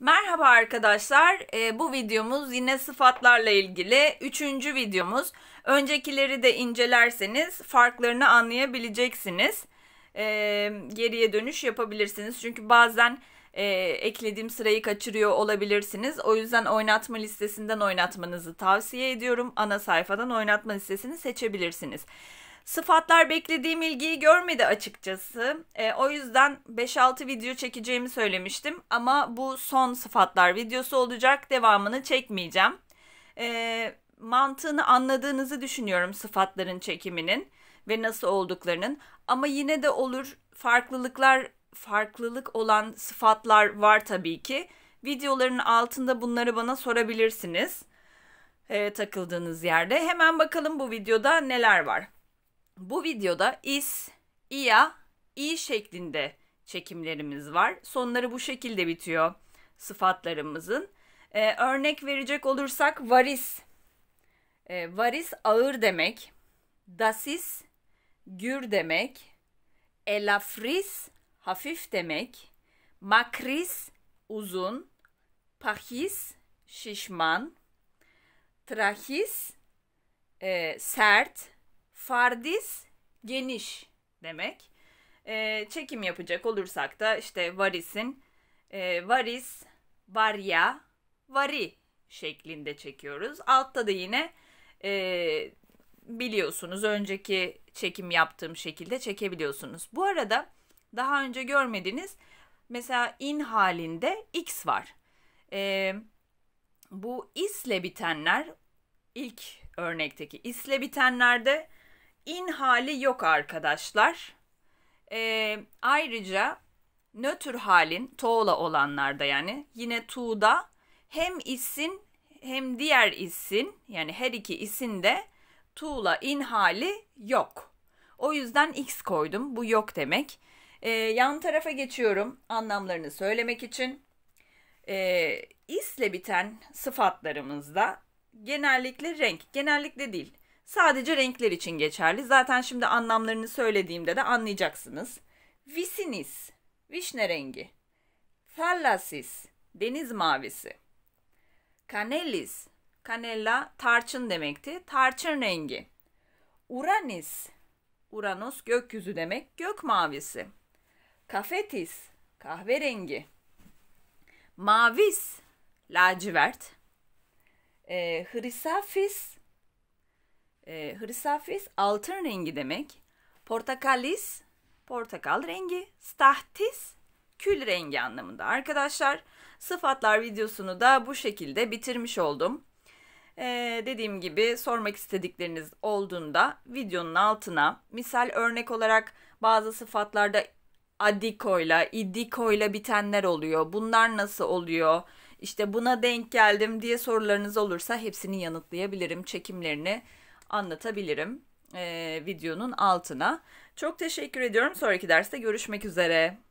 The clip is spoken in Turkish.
Merhaba arkadaşlar. E, bu videomuz yine sıfatlarla ilgili. Üçüncü videomuz. Öncekileri de incelerseniz farklarını anlayabileceksiniz. E, geriye dönüş yapabilirsiniz. Çünkü bazen e, eklediğim sırayı kaçırıyor olabilirsiniz. O yüzden oynatma listesinden oynatmanızı tavsiye ediyorum. Ana sayfadan oynatma listesini seçebilirsiniz. Sıfatlar beklediğim ilgiyi görmedi açıkçası. E, o yüzden 5-6 video çekeceğimi söylemiştim ama bu son sıfatlar videosu olacak. Devamını çekmeyeceğim. E, mantığını anladığınızı düşünüyorum sıfatların çekiminin ve nasıl olduklarının. Ama yine de olur farklılıklar farklılık olan sıfatlar var tabii ki. Videoların altında bunları bana sorabilirsiniz. E, takıldığınız yerde. Hemen bakalım bu videoda neler var. Bu videoda is, ia, i şeklinde çekimlerimiz var. Sonları bu şekilde bitiyor sıfatlarımızın. E, örnek verecek olursak varis. E, varis ağır demek. Dasis gür demek. Elafris hafif demek, makris uzun, pahis şişman, trahis e, sert, fardis geniş demek. E, çekim yapacak olursak da işte varisin e, varis, varya, vari şeklinde çekiyoruz. Altta da yine e, biliyorsunuz önceki çekim yaptığım şekilde çekebiliyorsunuz. Bu arada daha önce görmediniz, mesela in halinde x var. E, bu isle bitenler ilk örnekteki isle bitenlerde in hali yok arkadaşlar. E, ayrıca nötr halin toğla olanlarda yani yine tuğda hem isin hem diğer isin yani her iki isin de tuğla in hali yok. O yüzden x koydum. Bu yok demek. E, yan tarafa geçiyorum anlamlarını söylemek için. E, isle biten sıfatlarımızda genellikle renk, genellikle değil. Sadece renkler için geçerli. Zaten şimdi anlamlarını söylediğimde de anlayacaksınız. Visinis, vişne rengi. Thallasis, deniz mavisi. Canellis, canella tarçın demekti. Tarçın rengi. Uranis, Uranus gökyüzü demek, gök mavisi. Kafetis, kahverengi. Mavis, lacivert. E, hrisafis, e, hrisafis altın rengi demek. Portakalis, portakal rengi. Stahtis, kül rengi anlamında. Arkadaşlar sıfatlar videosunu da bu şekilde bitirmiş oldum. Ee, dediğim gibi sormak istedikleriniz olduğunda videonun altına misal örnek olarak bazı sıfatlarda Adiko'yla, İdiko'yla bitenler oluyor. Bunlar nasıl oluyor? İşte buna denk geldim diye sorularınız olursa hepsini yanıtlayabilirim. Çekimlerini anlatabilirim e, videonun altına. Çok teşekkür ediyorum. Sonraki derste görüşmek üzere.